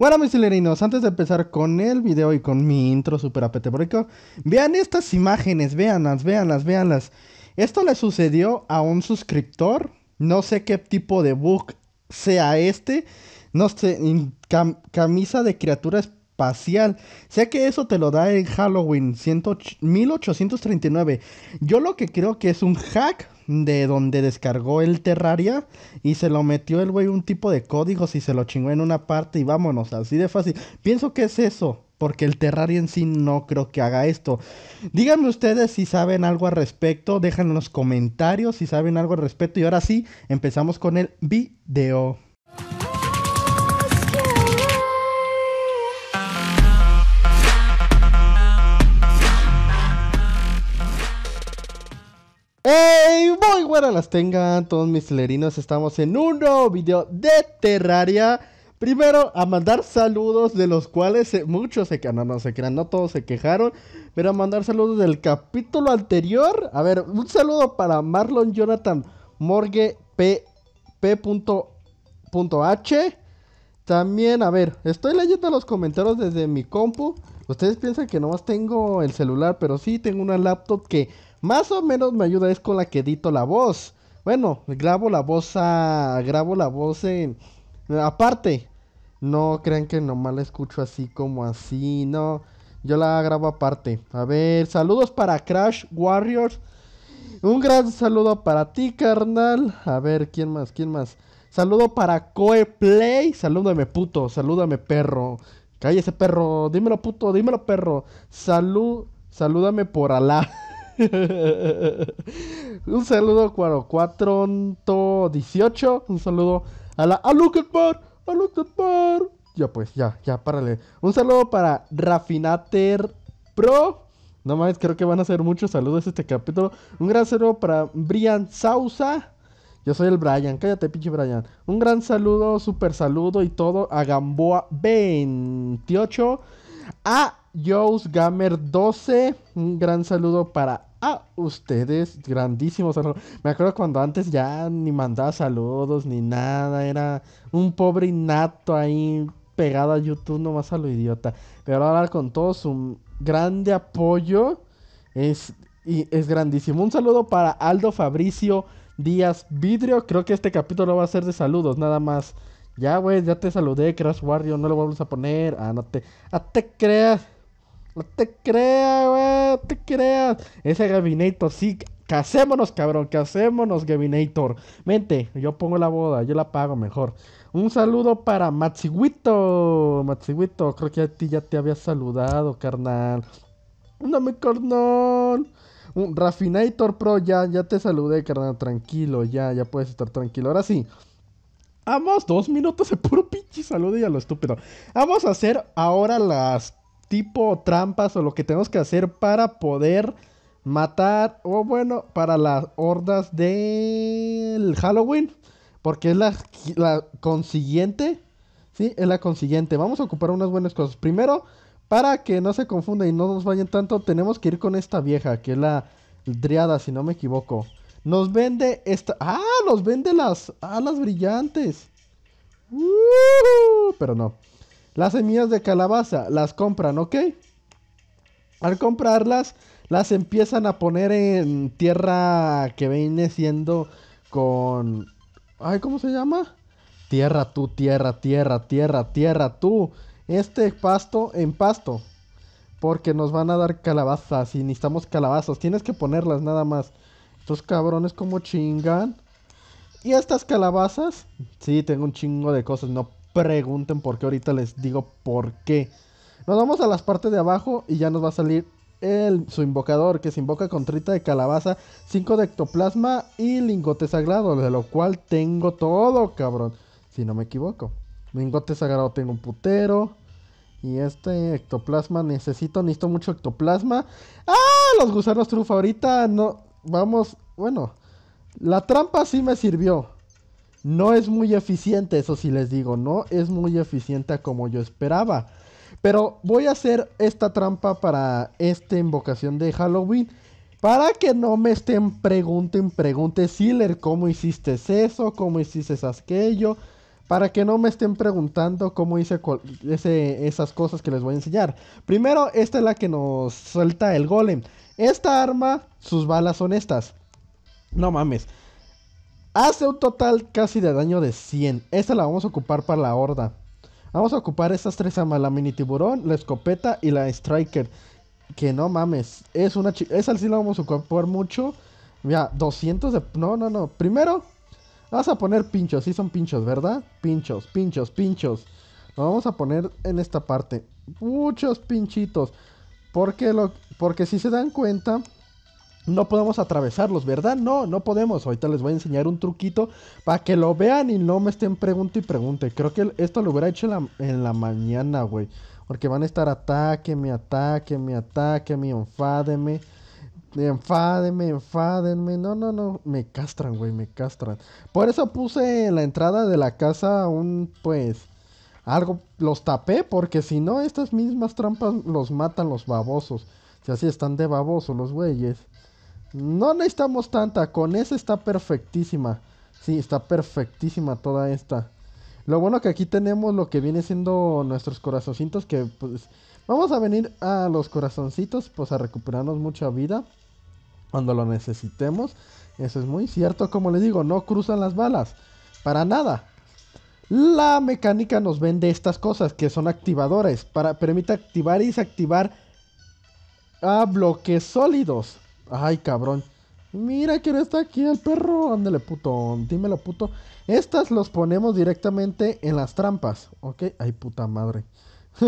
Bueno, mis hilerinos, antes de empezar con el video y con mi intro super apetebrico, vean estas imágenes, veanlas, veanlas, veanlas. Esto le sucedió a un suscriptor, no sé qué tipo de bug sea este, no sé, camisa de criatura criaturas espacial. Sé que eso te lo da en Halloween 1839. Yo lo que creo que es un hack de donde descargó el Terraria y se lo metió el güey un tipo de códigos y se lo chingó en una parte y vámonos, así de fácil. Pienso que es eso porque el Terraria en sí no creo que haga esto. Díganme ustedes si saben algo al respecto, déjenme en los comentarios si saben algo al respecto y ahora sí, empezamos con el video. ¡Hey! Muy buenas las tengan todos mis celerinos. Estamos en un nuevo video de Terraria. Primero, a mandar saludos de los cuales eh, muchos se quejaron. No, no se crean, no todos se quejaron. Pero a mandar saludos del capítulo anterior. A ver, un saludo para Marlon Jonathan Morgue P. P. H. También, a ver, estoy leyendo los comentarios desde mi compu. Ustedes piensan que nomás tengo el celular, pero sí tengo una laptop que más o menos me ayuda, es con la que edito la voz. Bueno, grabo la voz a, grabo la voz en aparte. No crean que nomás la escucho así como así, no. Yo la grabo aparte. A ver, saludos para Crash Warriors. Un gran saludo para ti, carnal. A ver, ¿quién más? ¿Quién más? Saludo para Coeplay. Salúdame, puto. Salúdame, perro. Cállese, perro. Dímelo, puto. Dímelo, perro. Salud. Salúdame por Alá. un saludo a 18 Un saludo a la Alucatbar. Bar Ya pues, ya, ya, párale. Un saludo para Rafinater Pro. No mames, creo que van a ser muchos saludos este capítulo. Un gran saludo para Brian Sausa. Yo soy el Brian, cállate, pinche Brian. Un gran saludo, super saludo y todo a Gamboa28. A Joe's Gamer12. Un gran saludo para Ah, ustedes, grandísimos. Me acuerdo cuando antes ya ni mandaba saludos ni nada, era un pobre innato ahí pegado a YouTube nomás a lo idiota. Pero ahora con todo su grande apoyo es, es grandísimo. Un saludo para Aldo Fabricio Díaz Vidrio. Creo que este capítulo va a ser de saludos, nada más. Ya, güey, ya te saludé, Crash Warrior, no lo vamos a poner. Ah, no te... Ah, te creas. No te creas, güey, no te creas. Ese Gabinator, sí, casémonos, cabrón, casémonos, Gabinator. Mente, yo pongo la boda, yo la pago mejor. Un saludo para Matsiguito. Matsiguito, creo que a ti ya te había saludado, carnal. No me carnal. Un Rafinator Pro, ya, ya te saludé, carnal. Tranquilo, ya, ya puedes estar tranquilo. Ahora sí. Vamos, dos minutos de puro pinche saludo y a lo estúpido. Vamos a hacer ahora las tipo trampas o lo que tenemos que hacer para poder matar o bueno, para las hordas del Halloween, porque es la, consiguiente, ¿sí? Es la consiguiente. Vamos a ocupar unas buenas cosas. Primero, para que no se confunda y no nos vayan tanto, tenemos que ir con esta vieja, que es la Driada, si no me equivoco. Nos vende esta... ¡Ah! Nos vende las alas brillantes. ¡Uh! pero no. Las semillas de calabaza las compran, ¿ok? Al comprarlas, las empiezan a poner en tierra que viene siendo con... Ay, ¿cómo se llama? Tierra tú, tierra, tierra, tierra, tierra tú. Este pasto en pasto. Porque nos van a dar calabazas y necesitamos calabazas. Tienes que ponerlas nada más. Estos cabrones como chingan. Y estas calabazas. Sí, tengo un chingo de cosas. No pregunten por qué, ahorita les digo por qué. Nos vamos a las partes de abajo y ya nos va a salir el, su invocador, que se invoca con trita de calabaza, 5 de ectoplasma y lingote sagrado, de lo cual tengo todo, cabrón. Si no me equivoco. Lingote sagrado tengo un putero. Y este ectoplasma necesito, necesito mucho ectoplasma. ¡Ah! Los gusanos trufa ahorita no. Vamos, bueno. La trampa sí me sirvió. No es muy eficiente, eso sí les digo, no es muy eficiente como yo esperaba. Pero voy a hacer esta trampa para esta invocación de Halloween. Para que no me estén pregunten, pregunte, Siler, ¿cómo hiciste eso? ¿Cómo hiciste aquello? Para que no me estén preguntando cómo hice esas cosas que les voy a enseñar. Primero, esta es la que nos suelta el golem. Esta arma, sus balas son estas. No mames. Hace un total casi de daño de 100. Esta la vamos a ocupar para la horda. Vamos a ocupar estas tres armas, la mini tiburón, la escopeta y la striker. Que no mames, es una chica. Esa sí la vamos a ocupar mucho. Mira, 200 de... No, no, no. Primero, vamos a poner pinchos. Sí son pinchos, ¿verdad? Pinchos, pinchos, pinchos. Lo vamos a poner en esta parte. Muchos pinchitos. Porque, lo... Porque si se dan cuenta, no podemos atravesarlos, ¿verdad? No, no podemos. Ahorita les voy a enseñar un truquito para que lo vean y no me estén pregunte y pregunte. Creo que esto lo hubiera hecho en la, mañana, güey. Porque van a estar ataque, me ataque, me ataque, Me enfádeme. me enfádenme. No, no, no. Me castran, güey, me castran. Por eso puse en la entrada de la casa un, pues, algo. Los tapé, porque si no, estas mismas trampas los matan los babosos. Si así están de babosos los güeyes. No necesitamos tanta, con esa está perfectísima. Sí, está perfectísima toda esta. Lo bueno que aquí tenemos lo que viene siendo nuestros corazoncitos que pues vamos a venir a los corazoncitos pues a recuperarnos mucha vida cuando lo necesitemos. Eso es muy cierto, como les digo, no cruzan las balas para nada. La mecánica nos vende estas cosas que son activadores para permite activar y desactivar a bloques sólidos. Ay, cabrón. Mira que no está aquí el perro. Ándale, puto, Dímelo, puto. Estas los ponemos directamente en las trampas. Ok. Ay, puta madre.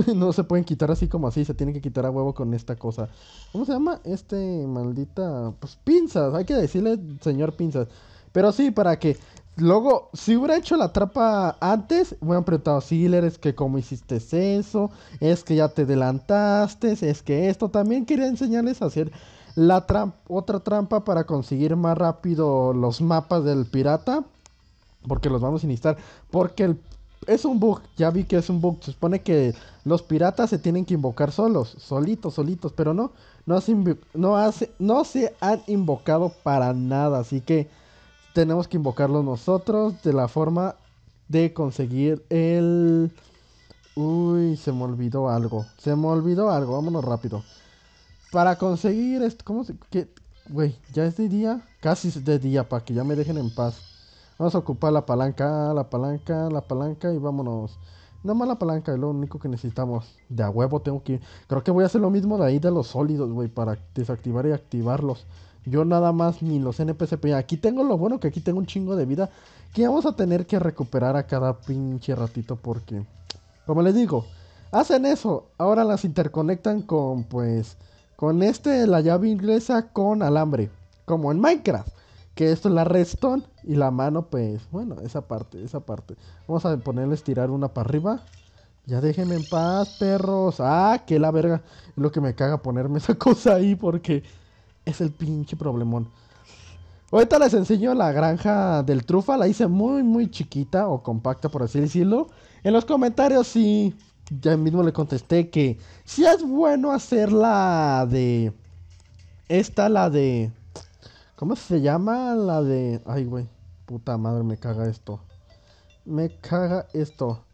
no se pueden quitar así como así. Se tienen que quitar a huevo con esta cosa. ¿Cómo se llama? Este maldita. Pues pinzas. Hay que decirle, señor pinzas. Pero sí, para que. Luego, si hubiera hecho la trampa antes, me hubieran preguntado, Siler, es que cómo hiciste eso, es que ya te adelantaste, es que esto. También quería enseñarles a hacer la otra trampa para conseguir más rápido los mapas del pirata. Porque los vamos a iniciar. Porque es un bug, ya vi que es un bug. Se supone que los piratas se tienen que invocar solos, solitos, solitos, pero no, no se, no, hace, no se han invocado para nada, así que tenemos que invocarlos nosotros de la forma de conseguir el... Uy, se me olvidó algo, se me olvidó algo, vámonos rápido. Para conseguir esto, ¿cómo se...? Güey, ya es de día, casi es de día, para que ya me dejen en paz. Vamos a ocupar la palanca, la palanca, la palanca y vámonos. Nada más la palanca es lo único que necesitamos. De a huevo tengo que... Creo que voy a hacer lo mismo de ahí de los sólidos, güey, para desactivar y activarlos. Yo nada más ni los NPCP. Aquí tengo lo bueno que aquí tengo un chingo de vida. Que vamos a tener que recuperar a cada pinche ratito porque... Como les digo, hacen eso. Ahora las interconectan con pues... Con este, la llave inglesa con alambre. Como en Minecraft. Que esto es la redstone y la mano, pues, bueno, esa parte, esa parte. Vamos a ponerles tirar una para arriba. Ya déjenme en paz, perros. Ah, que la verga. Es lo que me caga ponerme esa cosa ahí porque es el pinche problemón. Ahorita les enseño la granja del trufa. La hice muy, muy chiquita o compacta, por así decirlo. En los comentarios, si ya mismo le contesté que si es bueno hacer la de... Esta, la de... ¿Cómo se llama? La de... Ay, güey. Puta madre, me caga esto. Me caga esto.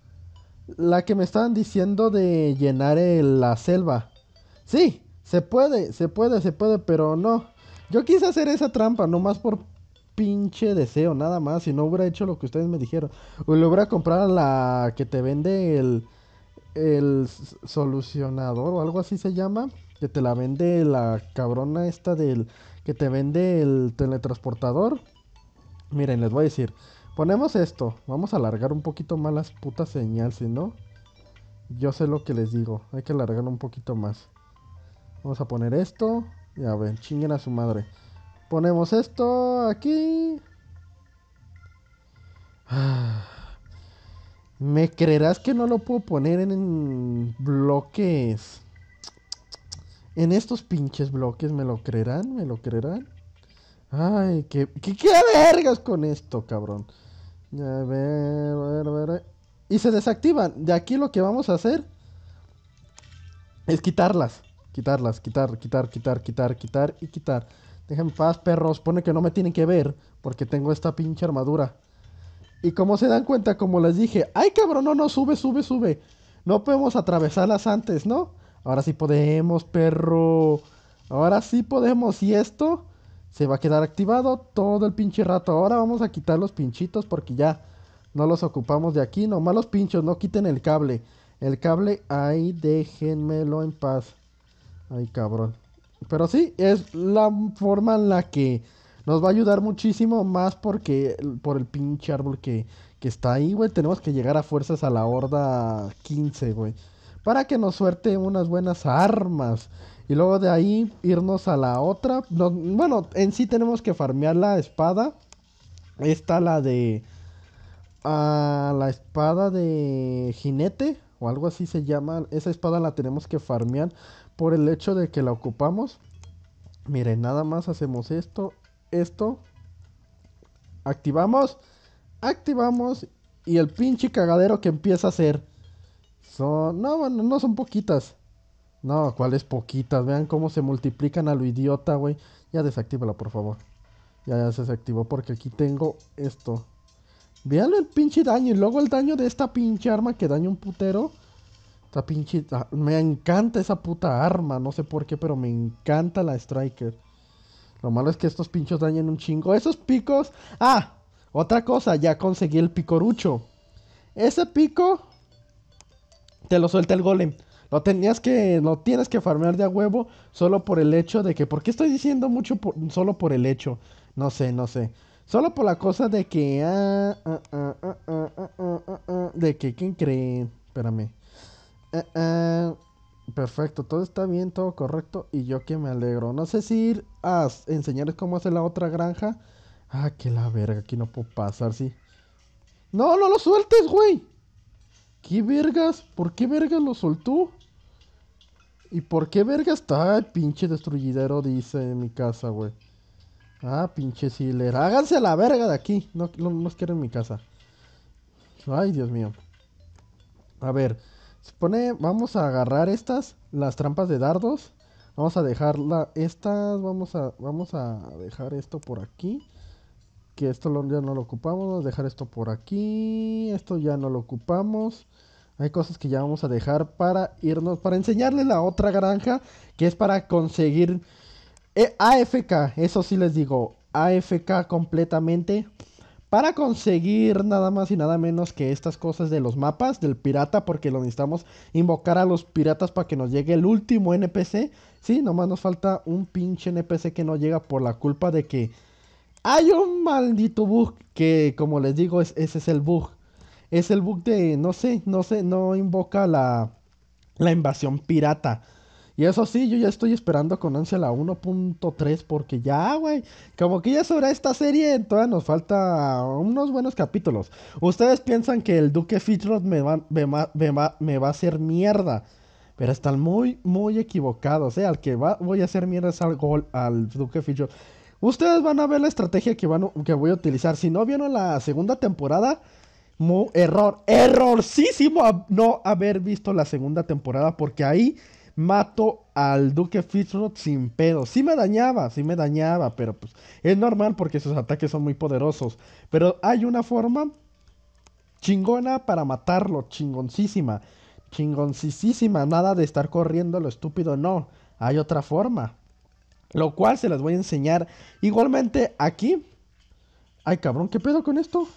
La que me estaban diciendo de llenar la selva. Sí, se puede, se puede, se puede, pero no. Yo quise hacer esa trampa, nomás por pinche deseo, nada más. Si no hubiera hecho lo que ustedes me dijeron. O le hubiera comprado la que te vende el el solucionador o algo así se llama, que te la vende la cabrona esta del que te vende el teletransportador. Miren, les voy a decir, ponemos esto, vamos a alargar un poquito más las putas señales si no, yo sé lo que les digo, hay que alargar un poquito más. Vamos a poner esto, Ya a chinguen a su madre. Ponemos esto aquí. Ah. Me creerás que no lo puedo poner en, bloques. En estos pinches bloques, ¿me lo creerán? ¿Me lo creerán? Ay, qué, vergas con esto, cabrón. A ver, a ver, a ver. Y se desactivan. De aquí lo que vamos a hacer es quitarlas. Quitarlas, quitar, quitar, quitar, quitar, quitar y quitar. Dejen paz, perros. Pone que no me tienen que ver porque tengo esta pinche armadura. Y como se dan cuenta, como les dije, ay cabrón, no, no, sube, sube, sube. No podemos atravesarlas antes, ¿no? Ahora sí podemos, perro. Ahora sí podemos. Y esto se va a quedar activado todo el pinche rato. Ahora vamos a quitar los pinchitos porque ya no los ocupamos de aquí. Nomás los pinchos, no quiten el cable. El cable ahí déjenmelo en paz. Ay, cabrón. Pero sí, es la forma en la que nos va a ayudar muchísimo más porque por el pinche árbol que, está ahí, güey. Tenemos que llegar a fuerzas a la horda 15, güey. Para que nos suerte unas buenas armas. Y luego de ahí irnos a la otra. bueno, en sí tenemos que farmear la espada. Esta la de... Ah, la espada de jinete o algo así se llama. Esa espada la tenemos que farmear por el hecho de que la ocupamos. Miren, nada más hacemos esto, esto. Activamos, activamos y el pinche cagadero que empieza a hacer. Son, no, bueno, no son poquitas. No, ¿cuáles poquitas? Vean cómo se multiplican a lo idiota, güey. Ya desactívala, por favor. Ya, ya se desactivó porque aquí tengo esto. Vean el pinche daño y luego el daño de esta pinche arma que daña un putero. Esta pinche... Ah, me encanta esa puta arma, no sé por qué, pero me encanta la Striker. Lo malo es que estos pinchos dañan un chingo. Esos picos. Ah, otra cosa, ya conseguí el picorucho. Ese pico te lo suelta el golem. Lo tenías que, lo tienes que farmear de a huevo solo por el hecho de que, ¿por qué estoy diciendo mucho solo por el hecho? No sé, no sé. Solo por la cosa de que, ah, ah, ah, de que, ¿quién cree? Espérame. ah. Perfecto, todo está bien, todo correcto y yo que me alegro. No sé si ir a enseñarles cómo hace la otra granja. Ah, que la verga, aquí no puedo pasar, sí. No, no lo sueltes, güey. ¿Qué vergas? ¿Por qué vergas lo soltó? ¿Y por qué vergas está el pinche destruidero dice en mi casa, güey? Ah, pinche Siler. Háganse a la verga de aquí. No, no, no los quiero en mi casa. Ay, Dios mío. A ver vamos a agarrar estas, las trampas de dardos. Vamos a dejarla, estas, vamos a, vamos a dejar esto por aquí. Que esto ya no lo ocupamos, vamos a dejar esto por aquí. Esto ya no lo ocupamos. Hay cosas que ya vamos a dejar para irnos, para enseñarle la otra granja, que es para conseguir eh, AFK. Eso sí les digo, AFK completamente para conseguir nada más y nada menos que estas cosas de los mapas del pirata, porque lo necesitamos invocar a los piratas para que nos llegue el último NPC. Sí, nomás nos falta un pinche NPC que no llega por la culpa de que hay un maldito bug que, como les digo, ese es el bug. Es el bug de, no sé, no sé, no invoca la, la invasión pirata. Y eso sí, yo ya estoy esperando con ansia la 1.3 porque ya, güey, como que ya sobre esta serie, entonces nos falta unos buenos capítulos. Ustedes piensan que el Duque Fitzroy me va, me, va, a hacer mierda. Pero están muy, muy equivocados, ¿eh? Al que va, voy a hacer mierda es al gol, al Duque Fitzroy Ustedes van a ver la estrategia que, van, que voy a utilizar. Si no vieron la segunda temporada, error, errorcísimo no haber visto la segunda temporada porque ahí mato al Duque Fitzroth sin pedo. Sí me dañaba, sí me dañaba, pero pues es normal porque sus ataques son muy poderosos. Pero hay una forma chingona para matarlo, chingoncísima, chingoncísima. Nada de estar corriendo lo estúpido, no. Hay otra forma. Lo cual se las voy a enseñar. Igualmente aquí. Ay, cabrón, ¿qué pedo con esto?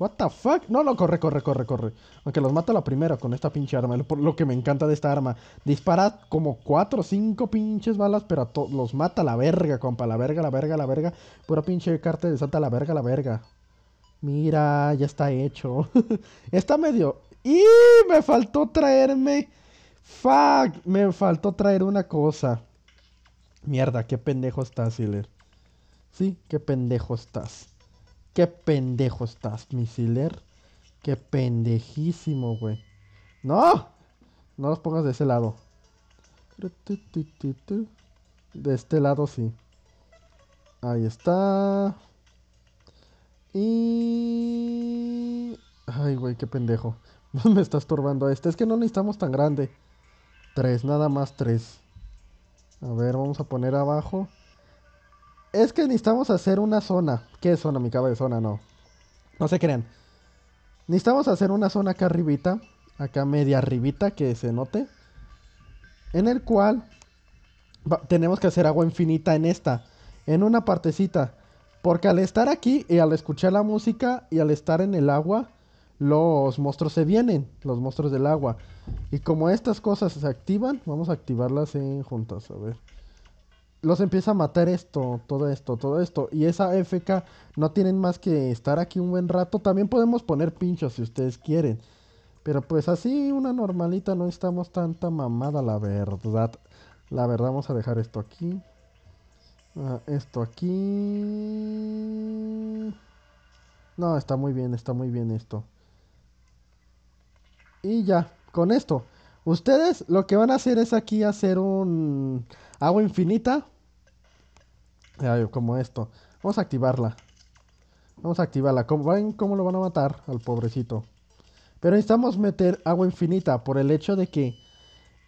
What the fuck? No, no, corre, corre, corre, corre. Aunque los mata la primera con esta pinche arma. lo que me encanta de esta arma. Dispara como 4 o 5 pinches balas, pero los mata la verga, compa. La verga, la verga, la verga. Pura pinche carta de la verga, la verga. Mira, ya está hecho. está medio... ¡Y! Me faltó traerme... ¡Fuck! Me faltó traer una cosa. Mierda, qué pendejo estás, Hiller. Sí, qué pendejo estás. Qué pendejo estás, misiler. Qué pendejísimo, güey. ¡No! No los pongas de ese lado. De este lado sí. Ahí está. Y... Ay, güey, qué pendejo. Me está estorbando este. Es que no necesitamos tan grande. Tres, nada más tres. A ver, vamos a poner abajo. Es que necesitamos hacer una zona. ¿Qué zona? Mi cabeza de zona, no. No se crean. Necesitamos hacer una zona acá arribita. Acá media arribita, que se note. En el cual tenemos que hacer agua infinita en esta. En una partecita. Porque al estar aquí y al escuchar la música y al estar en el agua, los monstruos se vienen, los monstruos del agua. Y como estas cosas se activan, vamos a activarlas en juntas, a ver los empieza a matar esto, todo esto, todo esto. Y esa FK no tienen más que estar aquí un buen rato. También podemos poner pinchos si ustedes quieren. Pero pues así, una normalita, no estamos tanta mamada, la verdad. La verdad, vamos a dejar esto aquí. Ah, esto aquí. No, está muy bien, está muy bien esto. Y ya, con esto. Ustedes lo que van a hacer es aquí hacer un agua infinita. como esto. Vamos a activarla. Vamos a activarla. ¿Cómo, ¿Ven cómo lo van a matar al pobrecito? Pero necesitamos meter agua infinita por el hecho de que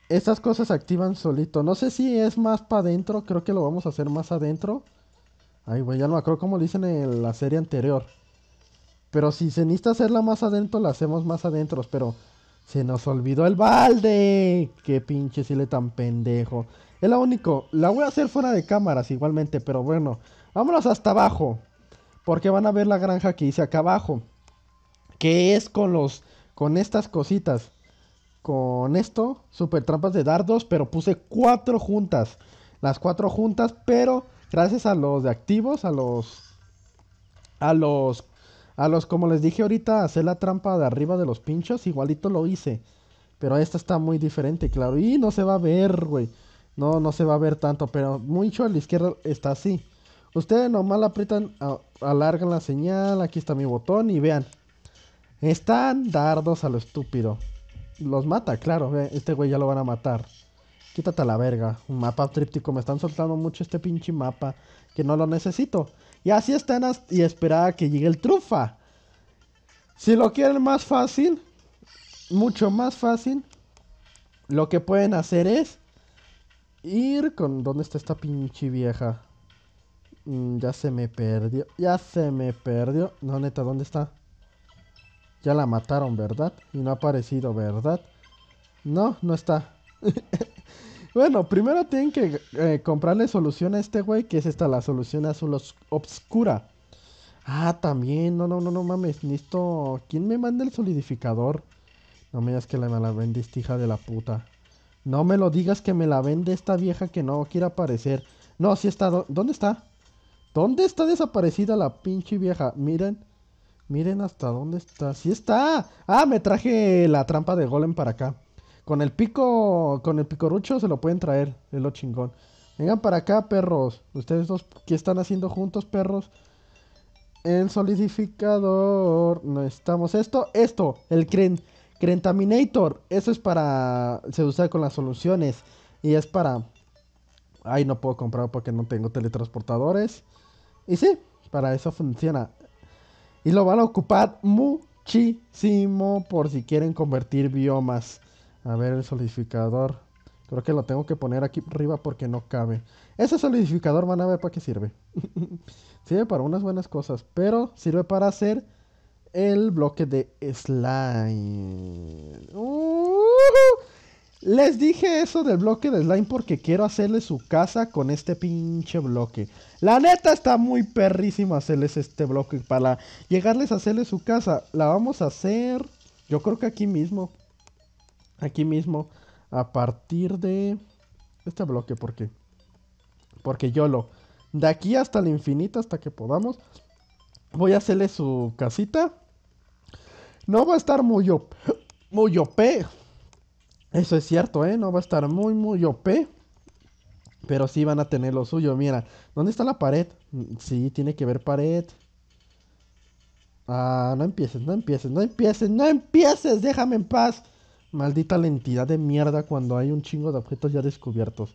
estas cosas se activan solito. No sé si es más para adentro. Creo que lo vamos a hacer más adentro. Ay, güey, ya no me acuerdo cómo lo en la serie anterior. Pero si se necesita hacerla más adentro, la hacemos más adentro. Pero se nos olvidó el balde. Qué pinche sile tan pendejo. Es la único. La voy a hacer fuera de cámaras igualmente, pero bueno. Vámonos hasta abajo. Porque van a ver la granja que hice acá abajo. Que es con los. Con estas cositas. Con esto. Super trampas de dardos. Pero puse cuatro juntas. Las cuatro juntas. Pero gracias a los de activos. A los. A los a los, como les dije ahorita, hacer la trampa de arriba de los pinchos, igualito lo hice. Pero esta está muy diferente, claro. Y no se va a ver, güey. No, no se va a ver tanto, pero mucho a la izquierda está así. Ustedes nomás aprietan, alargan la señal, aquí está mi botón y vean. Están dardos a lo estúpido. Los mata, claro, este güey ya lo van a matar. Quítate la verga. Un mapa tríptico, me están soltando mucho este pinche mapa que no lo necesito. Y así están y esperaba que llegue el trufa. Si lo quieren más fácil, mucho más fácil, lo que pueden hacer es ir con... ¿Dónde está esta pinche vieja? Mm, ya se me perdió. Ya se me perdió. No, neta, ¿dónde está? Ya la mataron, ¿verdad? Y no ha aparecido, ¿verdad? No, no está. Bueno, primero tienen que eh, comprarle solución a este güey, que es esta, la solución azul obscura. Ah, también, no, no, no, no mames, listo. ¿Quién me manda el solidificador? No me digas que la, me la vende hija de la puta. No me lo digas que me la vende esta vieja que no quiere aparecer. No, sí está. ¿Dónde está? ¿Dónde está desaparecida la pinche vieja? Miren. Miren hasta dónde está. Sí está. Ah, me traje la trampa de golem para acá. Con el pico, con el picorucho se lo pueden traer, es lo chingón. Vengan para acá, perros. Ustedes dos, ¿qué están haciendo juntos, perros? El solidificador. No estamos. Esto, esto, el crentaminator. Eso es para. Se usa con las soluciones. Y es para. Ay, no puedo comprar porque no tengo teletransportadores. Y sí, para eso funciona. Y lo van a ocupar muchísimo por si quieren convertir biomas. A ver el solidificador. Creo que lo tengo que poner aquí arriba porque no cabe. Ese solidificador van a ver para qué sirve. sirve para unas buenas cosas, pero sirve para hacer el bloque de slime. Les dije eso del bloque de slime porque quiero hacerle su casa con este pinche bloque. La neta está muy perrísimo hacerles este bloque. Para llegarles a hacerle su casa, la vamos a hacer. Yo creo que aquí mismo aquí mismo a partir de este bloque, porque porque yo lo de aquí hasta el infinito, hasta que podamos, voy a hacerle su casita. No va a estar muy op muy OP. Eso es cierto, ¿eh? No va a estar muy muy OP. Pero sí van a tener lo suyo. Mira, ¿dónde está la pared? Sí, tiene que ver pared. Ah, no empieces, no empieces, no empieces, no empieces, déjame en paz. Maldita lentidad de mierda cuando hay un chingo de objetos ya descubiertos.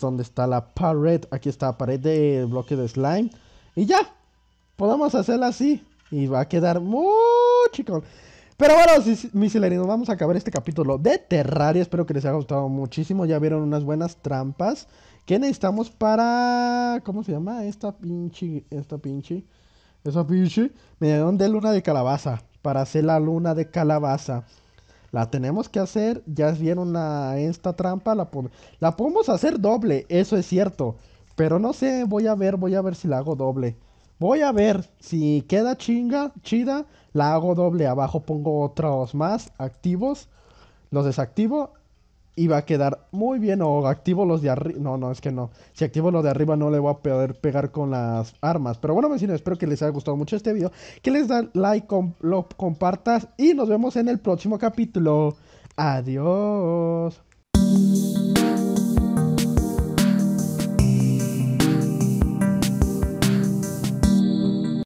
¿Dónde está la pared? Aquí está la pared de bloque de slime. Y ya, podemos hacerla así. Y va a quedar muy chico Pero bueno, si mis vamos a acabar este capítulo de Terraria. Espero que les haya gustado muchísimo. Ya vieron unas buenas trampas ¿Qué necesitamos para... ¿Cómo se llama? Esta pinche... Esta pinche... Esa pinche... Me de luna de calabaza. Para hacer la luna de calabaza. La tenemos que hacer. Ya vieron una esta trampa. La, la podemos hacer doble. Eso es cierto. Pero no sé. Voy a ver. Voy a ver si la hago doble. Voy a ver si queda chinga, chida. La hago doble. Abajo pongo otros más activos. Los desactivo y va a quedar muy bien. O activo los de arriba. No, no, es que no. Si activo los de arriba no le voy a poder pegar con las armas. Pero bueno, vecinos, espero que les haya gustado mucho este video. Que les dan like, lo compartas. Y nos vemos en el próximo capítulo. Adiós.